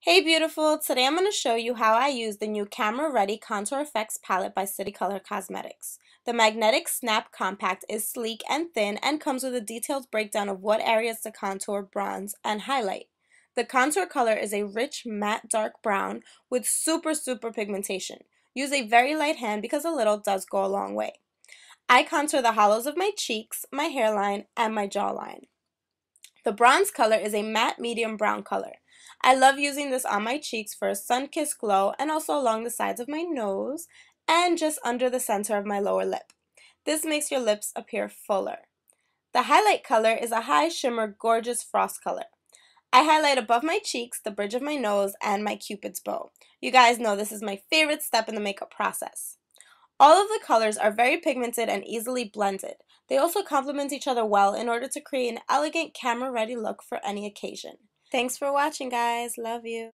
Hey beautiful, today I'm going to show you how I use the new Camera Ready Contour Effects palette by City Color Cosmetics. The Magnetic Snap Compact is sleek and thin and comes with a detailed breakdown of what areas to contour, bronze, and highlight. The contour color is a rich matte dark brown with super super pigmentation. Use a very light hand because a little does go a long way. I contour the hollows of my cheeks, my hairline, and my jawline. The bronze color is a matte medium brown color. I love using this on my cheeks for a sun-kissed glow and also along the sides of my nose and just under the center of my lower lip. This makes your lips appear fuller. The highlight color is a high shimmer gorgeous frost color. I highlight above my cheeks, the bridge of my nose, and my cupid's bow. You guys know this is my favorite step in the makeup process. All of the colors are very pigmented and easily blended. They also complement each other well in order to create an elegant camera ready look for any occasion. Thanks for watching guys, love you!